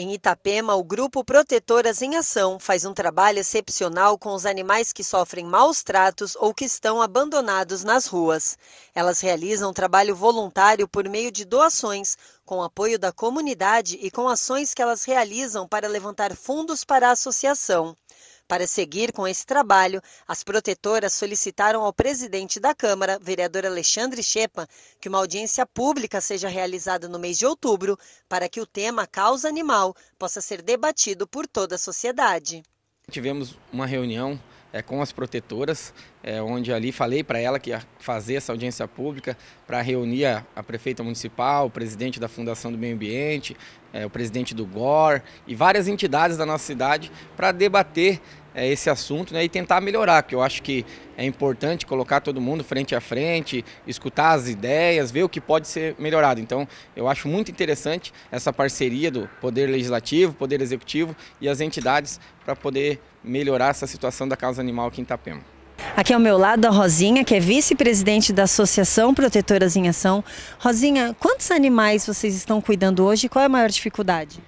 Em Itapema, o Grupo Protetoras em Ação faz um trabalho excepcional com os animais que sofrem maus tratos ou que estão abandonados nas ruas. Elas realizam trabalho voluntário por meio de doações, com apoio da comunidade e com ações que elas realizam para levantar fundos para a associação. Para seguir com esse trabalho, as protetoras solicitaram ao presidente da Câmara, vereador Alexandre Shepa, que uma audiência pública seja realizada no mês de outubro para que o tema causa animal possa ser debatido por toda a sociedade. Tivemos uma reunião é, com as protetoras, é, onde ali falei para ela que ia fazer essa audiência pública para reunir a, a, prefeita municipal, o presidente da Fundação do Meio Ambiente, é, o presidente do GOR e várias entidades da nossa cidade para debater é, esse assunto né, e tentar melhorar, que eu acho que é importante colocar todo mundo frente a frente, escutar as ideias, ver o que pode ser melhorado. Então, eu acho muito interessante essa parceria do Poder Legislativo, Poder Executivo e as entidades para poder melhorar essa situação da Casa Animal aqui em Itapema. Aqui ao meu lado a Rosinha, que é vice-presidente da Associação Protetoras em Ação. Rosinha, quantos animais vocês estão cuidando hoje e qual é a maior dificuldade?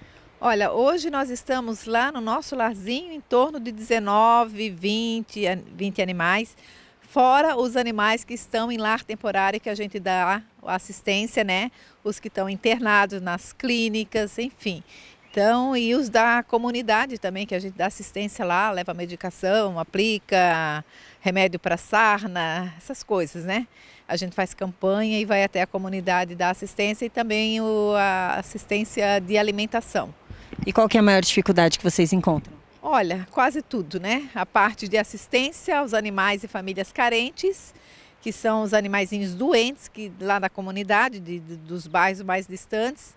Olha, hoje nós estamos lá no nosso larzinho em torno de 19, 20, 20 animais, fora os animais que estão em lar temporário que a gente dá assistência, né? Os que estão internados nas clínicas, enfim. Então, e os da comunidade também, que a gente dá assistência lá, leva medicação, aplica remédio para sarna, essas coisas, né? A gente faz campanha e vai até a comunidade dar assistência e também o, a assistência de alimentação. E qual que é a maior dificuldade que vocês encontram? Olha, quase tudo, né? A parte de assistência aos animais e famílias carentes, que são os animaizinhos doentes que lá na comunidade, de, de, dos bairros mais distantes.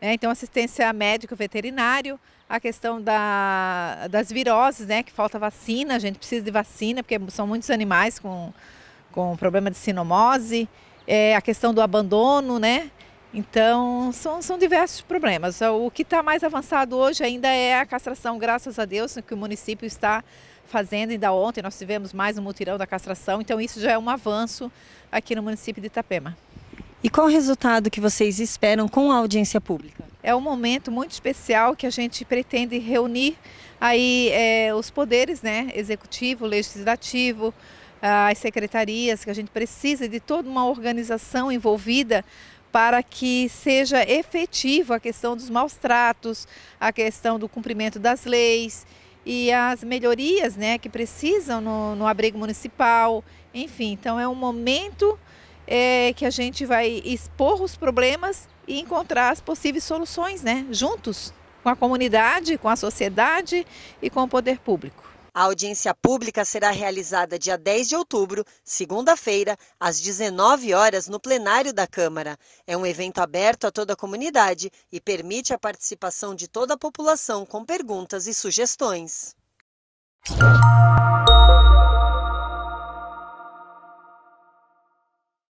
Né? Então, assistência médico-veterinário, a questão da, das viroses, né? Que falta vacina, a gente precisa de vacina, porque são muitos animais com, com problema de sinomose. É, a questão do abandono, né? Então, são, são diversos problemas. O que está mais avançado hoje ainda é a castração, graças a Deus, que o município está fazendo. Ainda ontem nós tivemos mais um mutirão da castração, então isso já é um avanço aqui no município de Itapema. E qual o resultado que vocês esperam com a audiência pública? É um momento muito especial que a gente pretende reunir aí é, os poderes, né, executivo, legislativo, ah, as secretarias, que a gente precisa de toda uma organização envolvida para que seja efetiva a questão dos maus tratos, a questão do cumprimento das leis e as melhorias né, que precisam no, no abrigo municipal. Enfim, então é um momento é, que a gente vai expor os problemas e encontrar as possíveis soluções né, juntos com a comunidade, com a sociedade e com o poder público. A audiência pública será realizada dia 10 de outubro, segunda-feira, às 19 horas, no plenário da Câmara. É um evento aberto a toda a comunidade e permite a participação de toda a população com perguntas e sugestões.